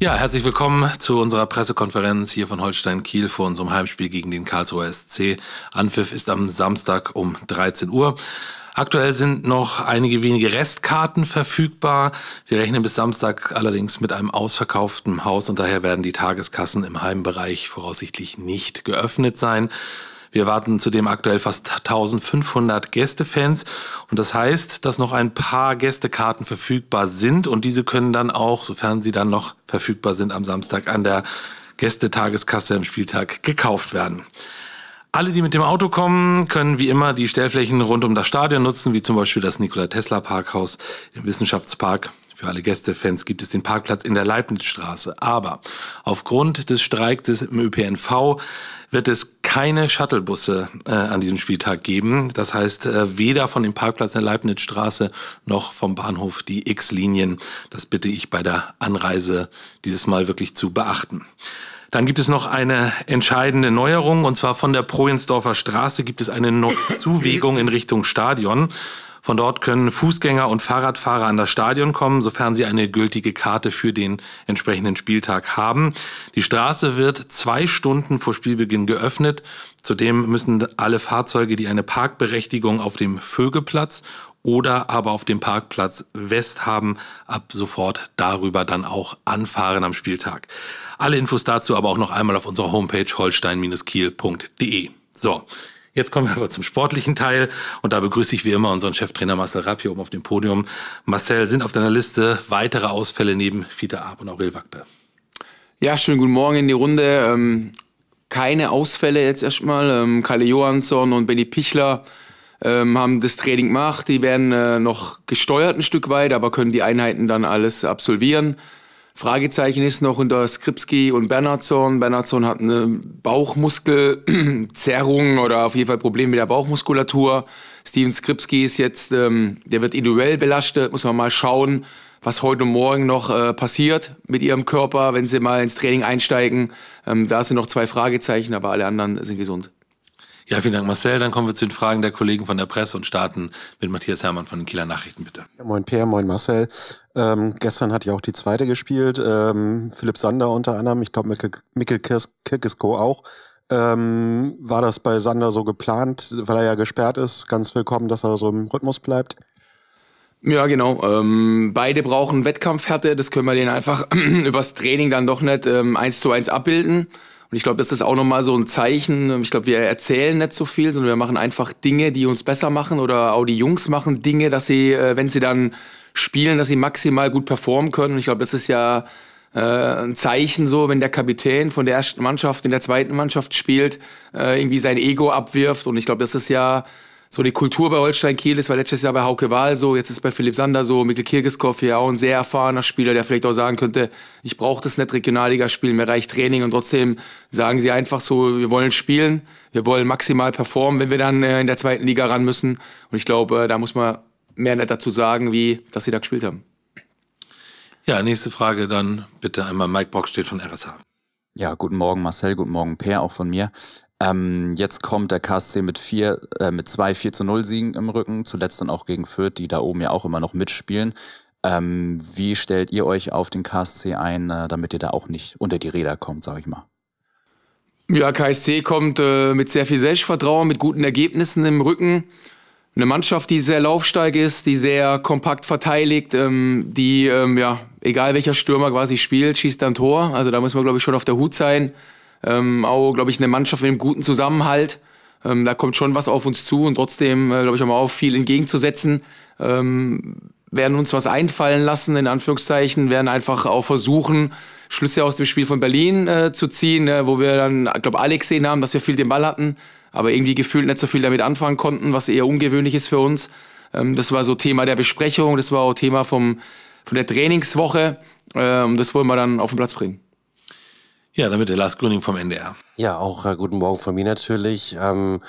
Ja, herzlich willkommen zu unserer Pressekonferenz hier von Holstein Kiel vor unserem Heimspiel gegen den Karlsruher SC. Anpfiff ist am Samstag um 13 Uhr. Aktuell sind noch einige wenige Restkarten verfügbar. Wir rechnen bis Samstag allerdings mit einem ausverkauften Haus und daher werden die Tageskassen im Heimbereich voraussichtlich nicht geöffnet sein. Wir erwarten zudem aktuell fast 1500 Gästefans und das heißt, dass noch ein paar Gästekarten verfügbar sind und diese können dann auch, sofern sie dann noch verfügbar sind, am Samstag an der Gästetageskasse im Spieltag gekauft werden. Alle, die mit dem Auto kommen, können wie immer die Stellflächen rund um das Stadion nutzen, wie zum Beispiel das Nikola Tesla Parkhaus im Wissenschaftspark für alle Gästefans gibt es den Parkplatz in der Leibnizstraße. Aber aufgrund des Streiks im ÖPNV wird es keine Shuttlebusse äh, an diesem Spieltag geben. Das heißt, äh, weder von dem Parkplatz in der Leibnizstraße noch vom Bahnhof die X-Linien. Das bitte ich bei der Anreise dieses Mal wirklich zu beachten. Dann gibt es noch eine entscheidende Neuerung, und zwar von der Projensdorfer Straße gibt es eine neue Zuwegung in Richtung Stadion. Von dort können Fußgänger und Fahrradfahrer an das Stadion kommen, sofern sie eine gültige Karte für den entsprechenden Spieltag haben. Die Straße wird zwei Stunden vor Spielbeginn geöffnet. Zudem müssen alle Fahrzeuge, die eine Parkberechtigung auf dem Vögelplatz oder aber auf dem Parkplatz West haben, ab sofort darüber dann auch anfahren am Spieltag. Alle Infos dazu aber auch noch einmal auf unserer Homepage holstein-kiel.de. So, Jetzt kommen wir aber zum sportlichen Teil und da begrüße ich wie immer unseren Cheftrainer Marcel Rapp hier oben auf dem Podium. Marcel, sind auf deiner Liste weitere Ausfälle neben Fita Arp und Aurel Wackbe? Ja, schönen guten Morgen in die Runde. Ähm, keine Ausfälle jetzt erstmal. Ähm, Kalle Johansson und Benny Pichler ähm, haben das Training gemacht. Die werden äh, noch gesteuert ein Stück weit, aber können die Einheiten dann alles absolvieren. Fragezeichen ist noch unter Skripski und Bernardson. Bernardson hat eine Bauchmuskelzerrung oder auf jeden Fall Probleme mit der Bauchmuskulatur. Steven Skripski ist jetzt, ähm, der wird individuell belastet. Muss man mal schauen, was heute morgen noch äh, passiert mit ihrem Körper, wenn sie mal ins Training einsteigen. Ähm, da sind noch zwei Fragezeichen, aber alle anderen sind gesund. Ja, vielen Dank, Marcel. Dann kommen wir zu den Fragen der Kollegen von der Presse und starten mit Matthias Hermann von den Kieler Nachrichten, bitte. Ja, moin, Peer, moin, Marcel. Ähm, gestern hat ja auch die zweite gespielt. Ähm, Philipp Sander unter anderem, ich glaube, Mikkel, Mikkel Kirkisko auch. Ähm, war das bei Sander so geplant, weil er ja gesperrt ist? Ganz willkommen, dass er so im Rhythmus bleibt. Ja, genau. Ähm, beide brauchen Wettkampfhärte. Das können wir denen einfach übers Training dann doch nicht ähm, eins zu eins abbilden. Und ich glaube, das ist auch nochmal so ein Zeichen. Ich glaube, wir erzählen nicht so viel, sondern wir machen einfach Dinge, die uns besser machen oder auch die Jungs machen Dinge, dass sie, äh, wenn sie dann spielen, dass sie maximal gut performen können. Und ich glaube, das ist ja äh, ein Zeichen so, wenn der Kapitän von der ersten Mannschaft in der zweiten Mannschaft spielt, äh, irgendwie sein Ego abwirft. Und ich glaube, das ist ja so die Kultur bei Holstein Kiel ist, war letztes Jahr bei Hauke Wahl so, jetzt ist bei Philipp Sander so, Mikkel Kirgiskov hier auch ein sehr erfahrener Spieler, der vielleicht auch sagen könnte, ich brauche das nicht Regionalliga spielen, mir reicht Training und trotzdem sagen sie einfach so, wir wollen spielen, wir wollen maximal performen, wenn wir dann äh, in der zweiten Liga ran müssen und ich glaube, äh, da muss man mehr nicht dazu sagen, wie dass sie da gespielt haben. Ja, nächste Frage dann bitte einmal Mike Brock steht von RSH. Ja, guten Morgen Marcel, guten Morgen Per, auch von mir. Ähm, jetzt kommt der KSC mit vier, äh, mit zwei 4 zu 0 Siegen im Rücken, zuletzt dann auch gegen Fürth, die da oben ja auch immer noch mitspielen. Ähm, wie stellt ihr euch auf den KSC ein, äh, damit ihr da auch nicht unter die Räder kommt, sag ich mal? Ja, KSC kommt äh, mit sehr viel Selbstvertrauen, mit guten Ergebnissen im Rücken. Eine Mannschaft, die sehr laufsteig ist, die sehr kompakt verteidigt, ähm, die ähm, ja, egal welcher Stürmer quasi spielt, schießt dann Tor. Also da muss man, glaube ich, schon auf der Hut sein. Ähm, auch, glaube ich, eine Mannschaft mit einem guten Zusammenhalt. Ähm, da kommt schon was auf uns zu und trotzdem, äh, glaube ich, haben wir auch viel entgegenzusetzen. Ähm, werden uns was einfallen lassen, in Anführungszeichen, werden einfach auch versuchen, Schlüsse aus dem Spiel von Berlin äh, zu ziehen, äh, wo wir dann, ich glaube, Alex gesehen haben, dass wir viel den Ball hatten, aber irgendwie gefühlt nicht so viel damit anfangen konnten, was eher ungewöhnlich ist für uns. Ähm, das war so Thema der Besprechung, das war auch Thema vom von der Trainingswoche. Ähm, das wollen wir dann auf den Platz bringen. Ja, damit der Lars Grüning vom NDR. Ja, auch äh, guten Morgen von mir natürlich. Ähm,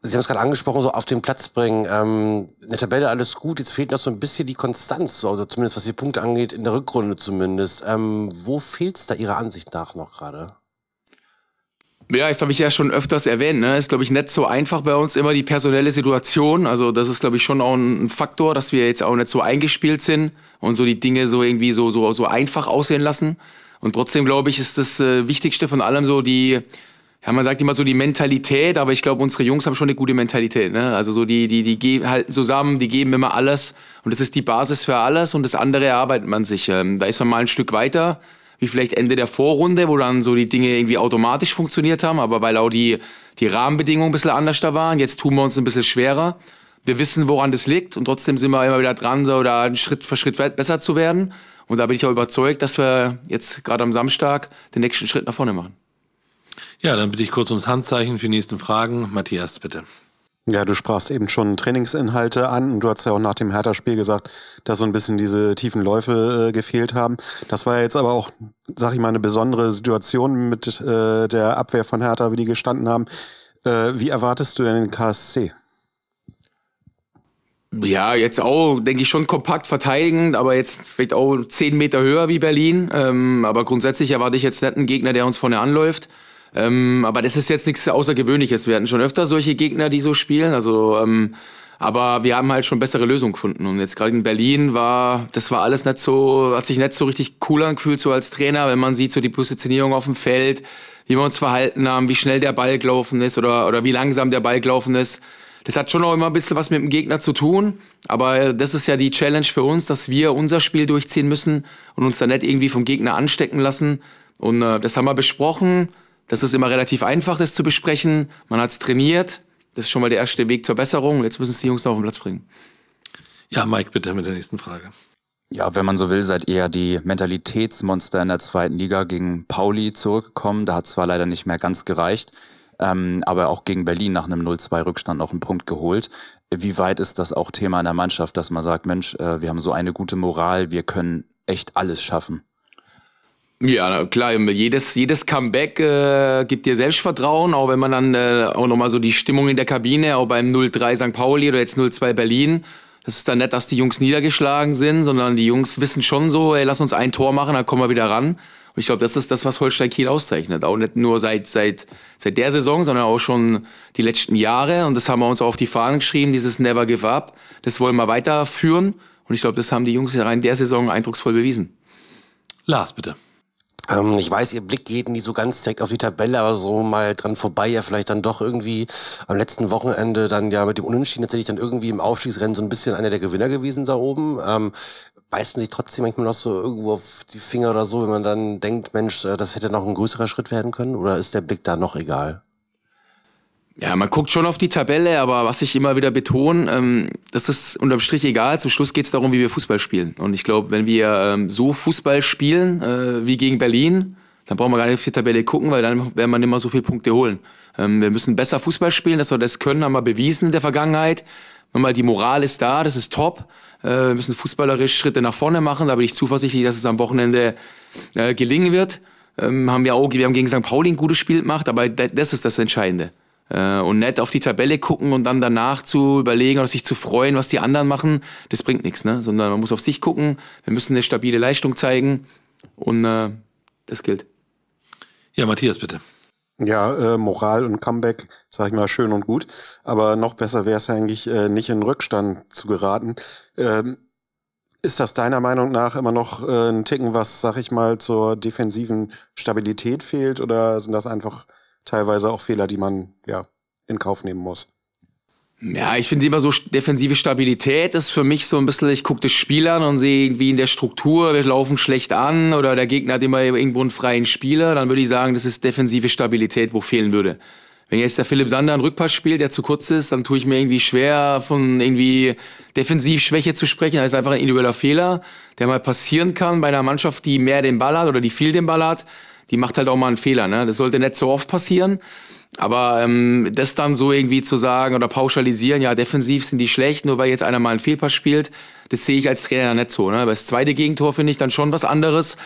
Sie haben es gerade angesprochen, so auf den Platz bringen. Ähm, in der Tabelle alles gut, jetzt fehlt noch so ein bisschen die Konstanz, so, also zumindest was die Punkte angeht, in der Rückrunde zumindest. Ähm, wo fehlt es da Ihrer Ansicht nach noch gerade? Ja, das habe ich ja schon öfters erwähnt. Ne? Ist, glaube ich, nicht so einfach bei uns immer die personelle Situation. Also das ist, glaube ich, schon auch ein Faktor, dass wir jetzt auch nicht so eingespielt sind und so die Dinge so irgendwie so, so, so einfach aussehen lassen. Und trotzdem, glaube ich, ist das äh, Wichtigste von allem so die, ja, man sagt immer so die Mentalität, aber ich glaube, unsere Jungs haben schon eine gute Mentalität. Ne? Also so die, die, die halten zusammen, die geben immer alles und das ist die Basis für alles und das andere erarbeitet man sich. Ähm, da ist man mal ein Stück weiter wie vielleicht Ende der Vorrunde, wo dann so die Dinge irgendwie automatisch funktioniert haben, aber weil auch die, die Rahmenbedingungen ein bisschen anders da waren. Jetzt tun wir uns ein bisschen schwerer. Wir wissen, woran das liegt und trotzdem sind wir immer wieder dran, so da Schritt für Schritt besser zu werden. Und da bin ich auch überzeugt, dass wir jetzt gerade am Samstag den nächsten Schritt nach vorne machen. Ja, dann bitte ich kurz ums Handzeichen für die nächsten Fragen. Matthias, bitte. Ja, du sprachst eben schon Trainingsinhalte an und du hast ja auch nach dem Hertha-Spiel gesagt, dass so ein bisschen diese tiefen Läufe äh, gefehlt haben. Das war ja jetzt aber auch, sag ich mal, eine besondere Situation mit äh, der Abwehr von Hertha, wie die gestanden haben. Äh, wie erwartest du denn den KSC? Ja, jetzt auch, denke ich, schon kompakt verteidigend, aber jetzt vielleicht auch zehn Meter höher wie Berlin. Ähm, aber grundsätzlich erwarte ich jetzt nicht einen Gegner, der uns vorne anläuft. Ähm, aber das ist jetzt nichts Außergewöhnliches. Wir hatten schon öfter solche Gegner, die so spielen. Also, ähm, aber wir haben halt schon bessere Lösungen gefunden. Und jetzt gerade in Berlin war, das war alles nicht so, hat sich nicht so richtig cool angefühlt, so als Trainer, wenn man sieht, so die Positionierung auf dem Feld, wie wir uns verhalten haben, wie schnell der Ball gelaufen ist oder, oder wie langsam der Ball gelaufen ist. Das hat schon auch immer ein bisschen was mit dem Gegner zu tun, aber das ist ja die Challenge für uns, dass wir unser Spiel durchziehen müssen und uns dann nicht irgendwie vom Gegner anstecken lassen. Und äh, das haben wir besprochen dass es immer relativ einfach ist zu besprechen. Man hat es trainiert. Das ist schon mal der erste Weg zur Besserung. Jetzt müssen es die Jungs noch auf den Platz bringen. Ja, Mike, bitte mit der nächsten Frage. Ja, wenn man so will, seid ihr die Mentalitätsmonster in der zweiten Liga gegen Pauli zurückgekommen. Da hat zwar leider nicht mehr ganz gereicht, ähm, aber auch gegen Berlin nach einem 0-2-Rückstand noch einen Punkt geholt. Wie weit ist das auch Thema in der Mannschaft, dass man sagt, Mensch, äh, wir haben so eine gute Moral, wir können echt alles schaffen? Ja, klar, jedes, jedes Comeback äh, gibt dir Selbstvertrauen, auch wenn man dann äh, auch nochmal so die Stimmung in der Kabine, auch beim 03 St. Pauli oder jetzt 02 Berlin, das ist dann nicht, dass die Jungs niedergeschlagen sind, sondern die Jungs wissen schon so, ey, lass uns ein Tor machen, dann kommen wir wieder ran. Und ich glaube, das ist das, was Holstein Kiel auszeichnet. Auch nicht nur seit, seit, seit der Saison, sondern auch schon die letzten Jahre. Und das haben wir uns auch auf die Fahnen geschrieben, dieses Never Give Up. Das wollen wir weiterführen. Und ich glaube, das haben die Jungs in der Saison eindrucksvoll bewiesen. Lars, bitte. Ähm, ich weiß, Ihr Blick geht nicht so ganz direkt auf die Tabelle, aber so mal dran vorbei, ja vielleicht dann doch irgendwie am letzten Wochenende dann ja mit dem Unentschieden tatsächlich dann irgendwie im Aufstiegsrennen so ein bisschen einer der Gewinner gewesen da oben. Ähm, beißt man sich trotzdem manchmal noch so irgendwo auf die Finger oder so, wenn man dann denkt, Mensch, äh, das hätte noch ein größerer Schritt werden können? Oder ist der Blick da noch egal? Ja, man guckt schon auf die Tabelle, aber was ich immer wieder betone, ähm, das ist unterm Strich egal. Zum Schluss geht es darum, wie wir Fußball spielen. Und ich glaube, wenn wir ähm, so Fußball spielen äh, wie gegen Berlin, dann brauchen wir gar nicht auf die Tabelle gucken, weil dann werden wir nicht mehr so viele Punkte holen. Ähm, wir müssen besser Fußball spielen, dass wir das können, haben wir bewiesen in der Vergangenheit. Nochmal, die Moral ist da, das ist top. Äh, wir müssen fußballerisch Schritte nach vorne machen. Da bin ich zuversichtlich, dass es am Wochenende äh, gelingen wird. Ähm, haben wir auch, wir haben gegen St. Pauli ein gutes Spiel gemacht, aber das ist das Entscheidende. Äh, und nett auf die Tabelle gucken und dann danach zu überlegen oder sich zu freuen, was die anderen machen, das bringt nichts, ne? Sondern man muss auf sich gucken, wir müssen eine stabile Leistung zeigen und äh, das gilt. Ja, Matthias, bitte. Ja, äh, Moral und Comeback, sag ich mal, schön und gut. Aber noch besser wäre es eigentlich, äh, nicht in Rückstand zu geraten. Ähm, ist das deiner Meinung nach immer noch äh, ein Ticken, was, sag ich mal, zur defensiven Stabilität fehlt? Oder sind das einfach teilweise auch Fehler, die man ja in Kauf nehmen muss. Ja, ich finde immer so defensive Stabilität ist für mich so ein bisschen, ich gucke das Spiel an und sehe irgendwie in der Struktur, wir laufen schlecht an oder der Gegner hat immer irgendwo einen freien Spieler, dann würde ich sagen, das ist defensive Stabilität, wo fehlen würde. Wenn jetzt der Philipp Sander einen Rückpass spielt, der zu kurz ist, dann tue ich mir irgendwie schwer, von irgendwie Defensivschwäche zu sprechen. Das ist einfach ein individueller Fehler, der mal passieren kann bei einer Mannschaft, die mehr den Ball hat oder die viel den Ball hat die macht halt auch mal einen Fehler. Ne? Das sollte nicht so oft passieren. Aber ähm, das dann so irgendwie zu sagen oder pauschalisieren, ja, defensiv sind die schlecht, nur weil jetzt einer mal einen Fehlpass spielt, das sehe ich als Trainer nicht so. Ne? Aber das zweite Gegentor finde ich dann schon was anderes.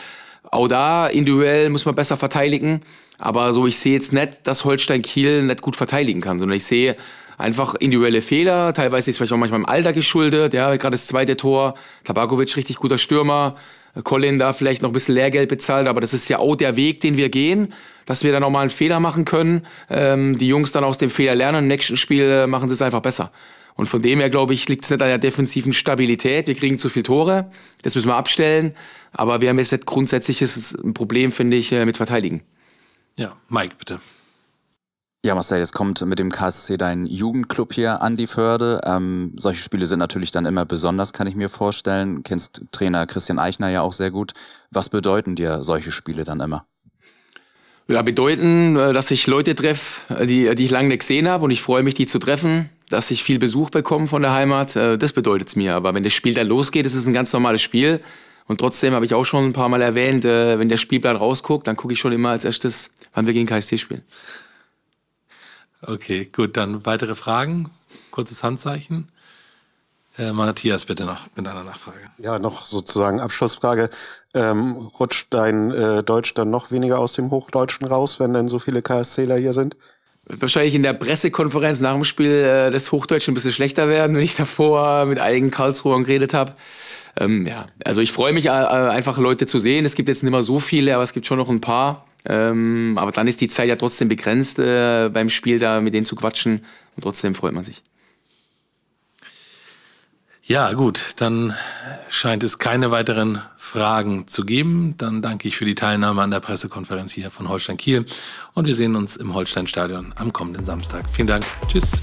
Auch da, individuell muss man besser verteidigen. Aber so, ich sehe jetzt nicht, dass Holstein Kiel nicht gut verteidigen kann, sondern ich sehe einfach individuelle Fehler. Teilweise ist es vielleicht auch manchmal im Alter geschuldet. Ja, gerade das zweite Tor, Tabakovic, richtig guter Stürmer. Colin da vielleicht noch ein bisschen Lehrgeld bezahlt, aber das ist ja auch der Weg, den wir gehen, dass wir da nochmal einen Fehler machen können, ähm, die Jungs dann aus dem Fehler lernen, im nächsten Spiel äh, machen sie es einfach besser. Und von dem her, glaube ich, liegt es nicht an der defensiven Stabilität. Wir kriegen zu viele Tore, das müssen wir abstellen. Aber wir haben jetzt nicht grundsätzliches Problem, finde ich, äh, mit Verteidigen. Ja, Mike, bitte. Ja, Marcel, jetzt kommt mit dem KSC dein Jugendclub hier an die Förde. Ähm, solche Spiele sind natürlich dann immer besonders, kann ich mir vorstellen. Kennst Trainer Christian Eichner ja auch sehr gut. Was bedeuten dir solche Spiele dann immer? Ja, bedeuten, äh, dass ich Leute treffe, äh, die, die ich lange nicht gesehen habe und ich freue mich, die zu treffen, dass ich viel Besuch bekomme von der Heimat. Äh, das bedeutet es mir. Aber wenn das Spiel dann losgeht, ist es ein ganz normales Spiel. Und trotzdem habe ich auch schon ein paar Mal erwähnt, wenn der Spielplan rausguckt, dann gucke ich schon immer als erstes, wann wir gegen KSC spielen. Okay, gut, dann weitere Fragen? Kurzes Handzeichen. Äh, Matthias, bitte noch mit einer Nachfrage. Ja, noch sozusagen Abschlussfrage. Ähm, rutscht dein äh, Deutsch dann noch weniger aus dem Hochdeutschen raus, wenn denn so viele KSCler hier sind? Wahrscheinlich in der Pressekonferenz nach dem Spiel äh, das Hochdeutschen ein bisschen schlechter werden, wenn ich davor mit einigen Karlsruhern geredet habe. Ähm, ja, also ich freue mich äh, äh, einfach, Leute zu sehen. Es gibt jetzt nicht mehr so viele, aber es gibt schon noch ein paar. Ähm, aber dann ist die Zeit ja trotzdem begrenzt äh, beim Spiel, da mit denen zu quatschen. Und trotzdem freut man sich. Ja, gut, dann scheint es keine weiteren Fragen zu geben. Dann danke ich für die Teilnahme an der Pressekonferenz hier von Holstein Kiel und wir sehen uns im Holstein Stadion am kommenden Samstag. Vielen Dank. Tschüss.